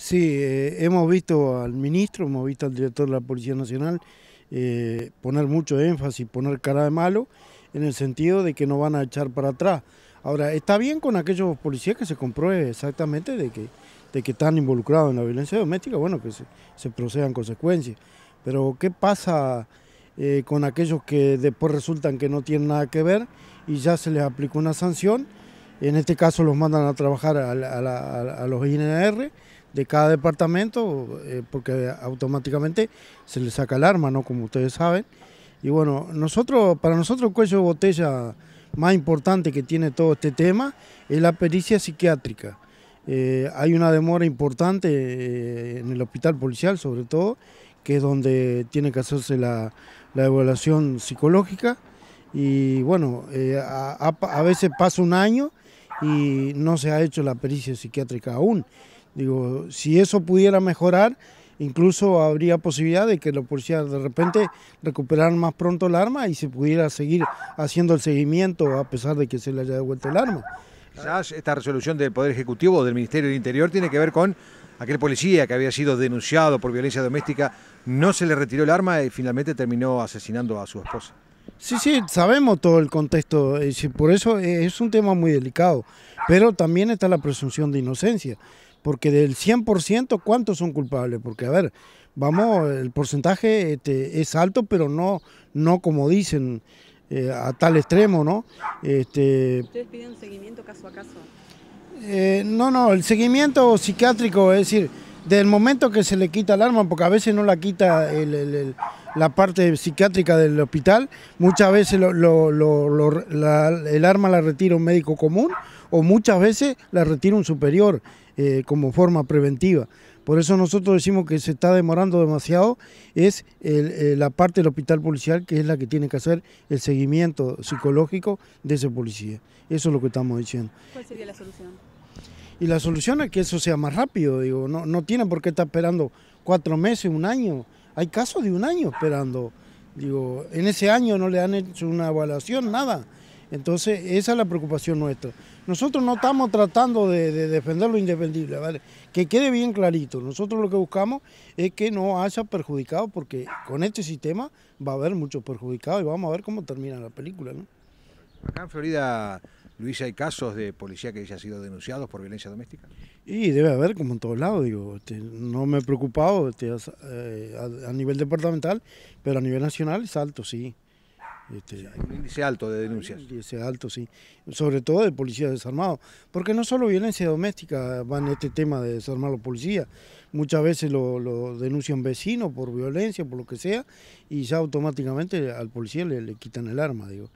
Sí, eh, hemos visto al ministro, hemos visto al director de la Policía Nacional eh, poner mucho énfasis, poner cara de malo, en el sentido de que no van a echar para atrás. Ahora, está bien con aquellos policías que se compruebe exactamente de que, de que están involucrados en la violencia doméstica, bueno, que se, procedan consecuencias. Pero, ¿qué pasa eh, con aquellos que después resultan que no tienen nada que ver y ya se les aplica una sanción? En este caso los mandan a trabajar a los INR de cada departamento, eh, porque automáticamente se le saca el arma, ¿no? Como ustedes saben. Y bueno, nosotros, para nosotros el cuello de botella más importante que tiene todo este tema es la pericia psiquiátrica. Eh, hay una demora importante eh, en el hospital policial, sobre todo, que es donde tiene que hacerse la, evaluación psicológica. Y bueno, a, veces pasa un año y no se ha hecho la pericia psiquiátrica aún. Digo, si eso pudiera mejorar, incluso habría posibilidad de que la policías de repente recuperaran más pronto el arma y se pudiera seguir haciendo el seguimiento a pesar de que se le haya devuelto el arma. Quizás esta resolución del Poder Ejecutivo o del Ministerio del Interior tiene que ver con aquel policía que había sido denunciado por violencia doméstica, no se le retiró el arma y finalmente terminó asesinando a su esposa. Sí, sí, sabemos todo el contexto, eh, por eso es un tema muy delicado, pero también está la presunción de inocencia. Porque del 100%, ¿cuántos son culpables? Porque, a ver, vamos, el porcentaje este, es alto, pero no, como dicen eh, a tal extremo, ¿no? Este, ¿Ustedes piden seguimiento caso a caso? Eh, no, no, el seguimiento psiquiátrico, es decir, del momento que se le quita el arma, porque a veces no la quita la parte psiquiátrica del hospital, muchas veces el arma la retira un médico común o muchas veces la retira un superior eh, como forma preventiva. Por eso nosotros decimos que se está demorando demasiado, es eh, la parte del hospital policial que es la que tiene que hacer el seguimiento psicológico de ese policía. Eso es lo que estamos diciendo. ¿Cuál sería la solución? Y la solución es que eso sea más rápido, digo, no, no tiene por qué estar esperando cuatro meses, un año. Hay casos de un año esperando. Digo, en ese año no le han hecho una evaluación, nada. Entonces, esa es la preocupación nuestra. Nosotros no estamos tratando de, defender lo indefendible, ¿vale? Que quede bien clarito. Nosotros lo que buscamos es que no haya perjudicados, porque con este sistema va a haber muchos perjudicados y vamos a ver cómo termina la película, ¿no? Acá en Florida, Luis, hay casos de policía que haya sido denunciados por violencia doméstica. Y debe haber, como en todos lados, digo, este, no me he preocupado este, eh, a, a nivel departamental, pero a nivel nacional es alto, sí. Este, un índice alto de denuncias. Un índice alto, sí. Sobre todo de policías desarmados. Porque no solo violencia doméstica va en este tema de desarmar a los policías. Muchas veces lo, denuncian vecinos por violencia, por lo que sea, y ya automáticamente al policía le, quitan el arma, digo.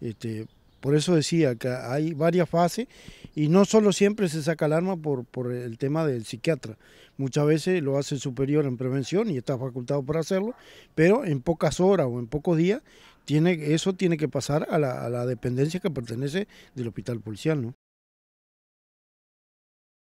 Este, por eso decía que hay varias fases y no solo siempre se saca el arma por, por el tema del psiquiatra. Muchas veces lo hace el superior en prevención y está facultado para hacerlo, pero en pocas horas o en pocos días tiene, eso tiene que pasar a la, a la dependencia que pertenece del hospital policial, ¿no?